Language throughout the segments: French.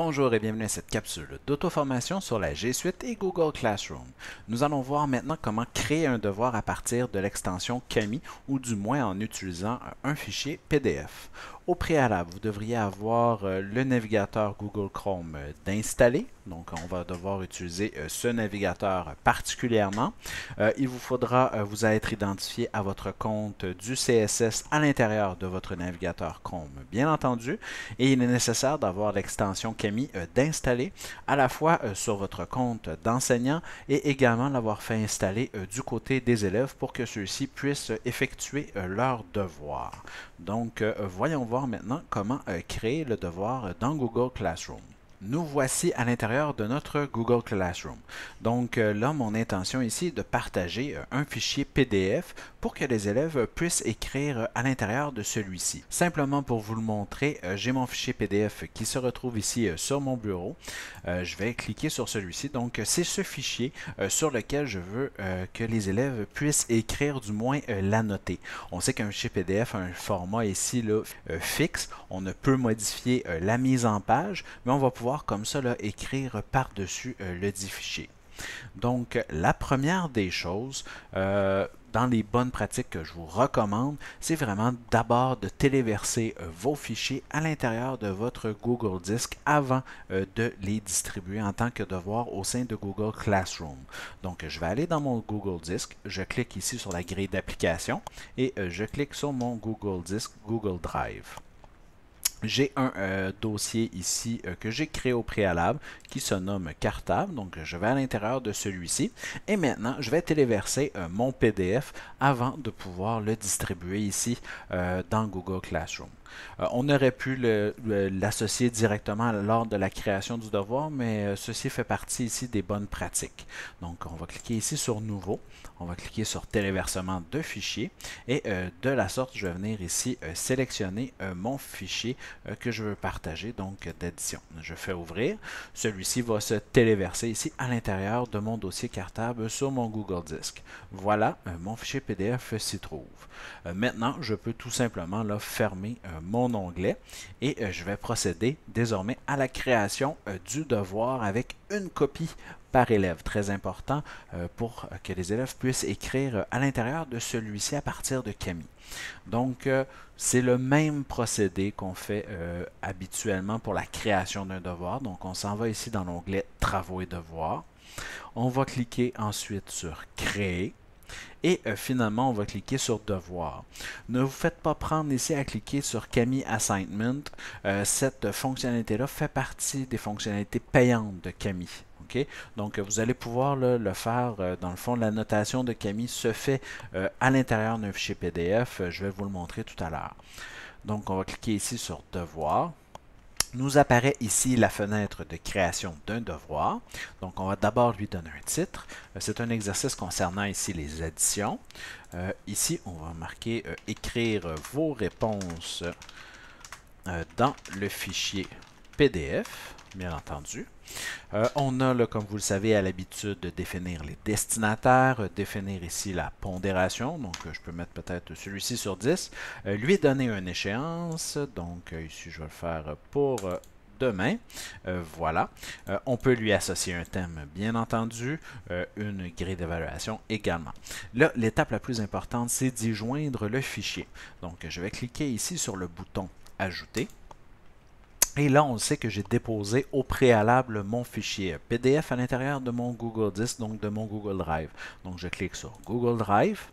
Bonjour et bienvenue à cette capsule d'auto-formation sur la G Suite et Google Classroom. Nous allons voir maintenant comment créer un devoir à partir de l'extension camille ou du moins en utilisant un fichier PDF. Au préalable, vous devriez avoir euh, le navigateur Google Chrome euh, d'installer. Donc, on va devoir utiliser euh, ce navigateur particulièrement. il vous faudra vous être identifié à votre compte du CSS à l'intérieur de votre navigateur Chrome, bien entendu. Et il est nécessaire d'avoir l'extension camille d'installer à la fois sur votre compte d'enseignant et également l'avoir fait installer du côté des élèves pour que ceux-ci puissent effectuer leurs devoirs. Donc, voyons voir maintenant comment euh, créer le devoir euh, dans Google Classroom. Nous voici à l'intérieur de notre Google Classroom. Donc euh, là, mon intention ici est de partager euh, un fichier PDF pour que les élèves puissent écrire euh, à l'intérieur de celui-ci. Simplement pour vous le montrer, j'ai mon fichier PDF qui se retrouve ici sur mon bureau. Je vais cliquer sur celui-ci. Donc c'est ce fichier sur lequel je veux que les élèves puissent écrire, du moins l'annoter. On sait qu'un fichier PDF a un format ici là, fixe. On ne peut modifier la mise en page, mais on va pouvoir comme cela écrire par-dessus euh, le dit fichier. Donc, la première des choses, euh, dans les bonnes pratiques que je vous recommande, c'est vraiment d'abord de téléverser euh, vos fichiers à l'intérieur de votre Google Disk avant de les distribuer en tant que devoir au sein de Google Classroom. Donc, je vais aller dans mon Google Disk, je clique ici sur la grille d'application et je clique sur mon Google Disk Google Drive j'ai un euh, dossier ici euh, que j'ai créé au préalable qui se nomme Cartable. Donc, je vais à l'intérieur de celui-ci. Et maintenant, je vais téléverser euh, mon PDF avant de pouvoir le distribuer ici dans Google Classroom. Euh, on aurait pu l'associer directement lors de la création du devoir, mais euh, ceci fait partie ici des bonnes pratiques. Donc, on va cliquer ici sur Nouveau. On va cliquer sur Téléversement de fichiers. Et euh, de la sorte, je vais venir ici sélectionner mon fichier que je veux partager, donc d'édition. Je fais Ouvrir. Celui-ci va se téléverser ici à l'intérieur de mon dossier cartable sur mon Google Disk. Voilà, mon fichier PDF s'y trouve. maintenant, je peux tout simplement là, fermer mon onglet et euh, je vais procéder désormais à la création euh, du devoir avec une copie par élève. Très important euh, pour que les élèves puissent écrire à l'intérieur de celui-ci à partir de Camille. Donc, c'est le même procédé qu'on fait habituellement pour la création d'un devoir. Donc, on s'en va ici dans l'onglet Travaux et devoirs. On va cliquer ensuite sur Créer. Et euh, finalement, on va cliquer sur Devoir. Ne vous faites pas prendre ici à cliquer sur Camille Assignment. Euh, cette fonctionnalité-là fait partie des fonctionnalités payantes de Camille. Donc, euh, vous allez pouvoir le faire. dans le fond, la notation de Camille se fait à l'intérieur d'un fichier PDF. Je vais vous le montrer tout à l'heure. Donc, on va cliquer ici sur Devoir nous apparaît ici la fenêtre de création d'un devoir. Donc, on va d'abord lui donner un titre. Euh, c'est un exercice concernant ici les additions. Euh, ici, on va marquer euh, Écrire vos réponses dans le fichier PDF, bien entendu. Euh, on a, comme vous le savez, à l'habitude de définir les destinataires, euh, définir ici la pondération, donc euh, je peux mettre peut-être celui-ci sur 10, lui donner une échéance, donc ici je vais le faire pour demain. voilà. on peut lui associer un thème, bien entendu, une grille d'évaluation également. Là, l'étape la plus importante, c'est d'y joindre le fichier. Donc, je vais cliquer ici sur le bouton Ajouter. Et là, on sait que j'ai déposé au préalable mon fichier PDF à l'intérieur de mon Google Disk, donc de mon Google Drive. Donc, je clique sur Google Drive.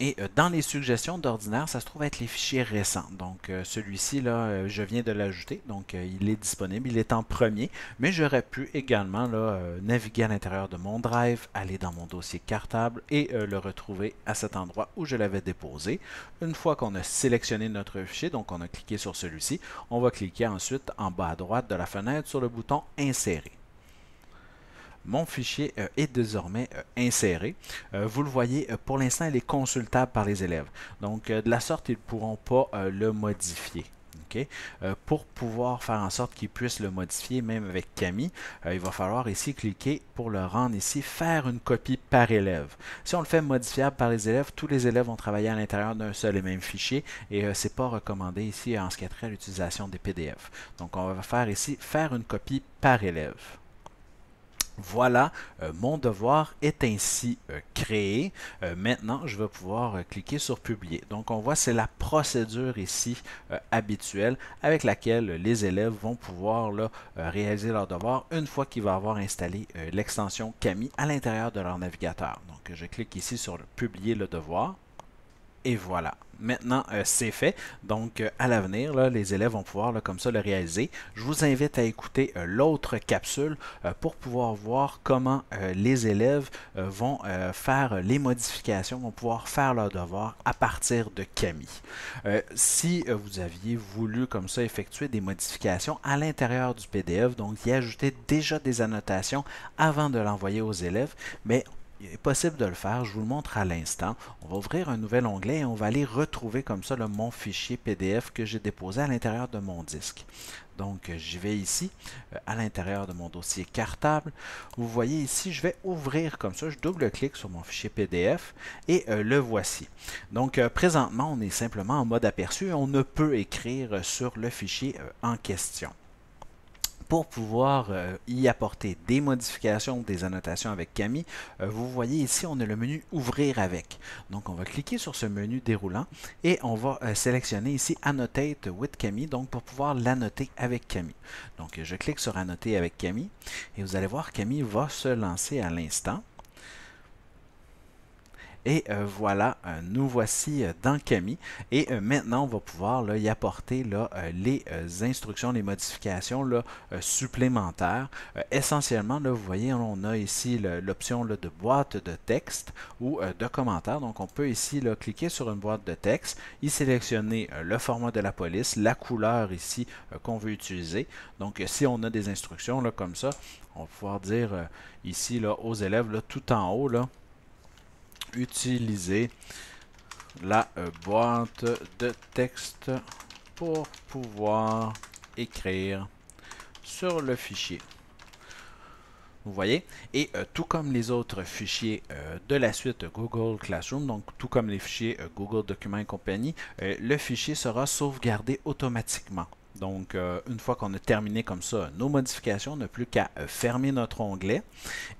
Et euh, dans les suggestions d'ordinaire, ça se trouve être les fichiers récents. Donc euh, celui-ci, là, euh, je viens de l'ajouter, donc il est disponible, il est en premier, mais j'aurais pu également là, naviguer à l'intérieur de mon drive, aller dans mon dossier cartable et le retrouver à cet endroit où je l'avais déposé. Une fois qu'on a sélectionné notre fichier, donc on a cliqué sur celui-ci, on va cliquer ensuite en bas à droite de la fenêtre sur le bouton « Insérer ». Mon fichier euh, est désormais euh, inséré. Euh, vous le voyez, pour l'instant, il est consultable par les élèves. Donc, de la sorte, ils ne pourront pas le modifier. pour pouvoir faire en sorte qu'ils puissent le modifier, même avec Camille, il va falloir ici cliquer pour le rendre ici, faire une copie par élève. Si on le fait modifiable par les élèves, tous les élèves vont travailler à l'intérieur d'un seul et même fichier et ce c'est pas recommandé ici en ce qui a trait à l'utilisation des PDF. Donc on va faire ici faire une copie par élève. Voilà, euh, mon devoir est ainsi euh, créé. Euh, maintenant, je vais pouvoir cliquer sur publier. Donc, on voit, c'est la procédure ici habituelle avec laquelle les élèves vont pouvoir réaliser leur devoir une fois qu'ils vont avoir installé l'extension Camille » à l'intérieur de leur navigateur. Donc, je clique ici sur publier le devoir. Et voilà. Maintenant, euh, c'est fait. Donc, euh, à l'avenir, les élèves vont pouvoir comme ça le réaliser. Je vous invite à écouter euh, l'autre capsule pour pouvoir voir comment les élèves vont faire les modifications, vont pouvoir faire leur devoir à partir de Camille. si vous aviez voulu comme ça effectuer des modifications à l'intérieur du PDF, donc y ajouter déjà des annotations avant de l'envoyer aux élèves, mais il est possible de le faire. Je vous le montre à l'instant. On va ouvrir un nouvel onglet et on va aller retrouver comme ça le, mon fichier PDF que j'ai déposé à l'intérieur de mon disque. Donc, euh, j'y vais ici, euh, à l'intérieur de mon dossier cartable. Vous voyez ici, je vais ouvrir comme ça. Je double-clique sur mon fichier PDF et euh, le voici. Donc, présentement, on est simplement en mode aperçu. On ne peut écrire sur le fichier en question pour pouvoir euh, y apporter des modifications ou des annotations avec Camille, euh, vous voyez ici, on a le menu « Ouvrir avec ». Donc, on va cliquer sur ce menu déroulant et on va euh, sélectionner ici « Annotate with Camille », donc pour pouvoir l'annoter avec Camille. Donc, je clique sur « Annoter avec Camille » et vous allez voir, Camille va se lancer à l'instant. Et euh, voilà, euh, nous voici euh, dans Camille. Et maintenant, on va pouvoir y apporter les instructions, les modifications supplémentaires. essentiellement, vous voyez, on a ici l'option de boîte de texte ou de commentaire. Donc, on peut ici cliquer sur une boîte de texte, y sélectionner le format de la police, la couleur ici qu'on veut utiliser. Donc, si on a des instructions comme ça, on va pouvoir dire ici aux élèves tout en haut, utiliser la euh, boîte de texte pour pouvoir écrire sur le fichier. Vous voyez? Et euh, tout comme les autres fichiers euh, de la suite Google Classroom, donc tout comme les fichiers Google Documents et compagnie, le fichier sera sauvegardé automatiquement. Donc, euh, une fois qu'on a terminé comme ça nos modifications, on n'a plus qu'à euh, fermer notre onglet.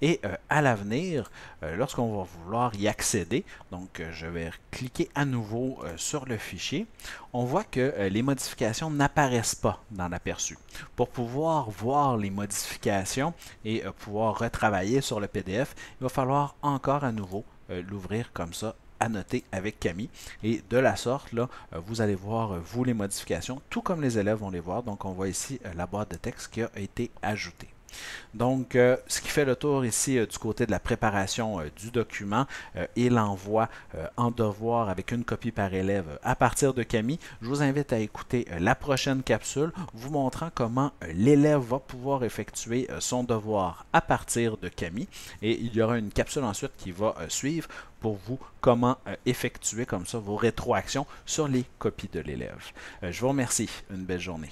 Et euh, à l'avenir, lorsqu'on va vouloir y accéder, donc je vais cliquer à nouveau sur le fichier, on voit que les modifications n'apparaissent pas dans l'aperçu. Pour pouvoir voir les modifications et pouvoir retravailler sur le PDF, il va falloir encore à nouveau l'ouvrir comme ça noter avec Camille. Et de la sorte, là, euh, vous allez voir, euh, vous, les modifications, tout comme les élèves vont les voir. Donc, on voit ici euh, la boîte de texte qui a été ajoutée. Donc, euh, ce qui fait le tour ici euh, du côté de la préparation euh, du document et l'envoi en devoir avec une copie par élève à partir de Camille, je vous invite à écouter la prochaine capsule vous montrant comment l'élève va pouvoir effectuer son devoir à partir de Camille. Et il y aura une capsule ensuite qui va suivre pour vous comment effectuer comme ça vos rétroactions sur les copies de l'élève. je vous remercie. Une belle journée.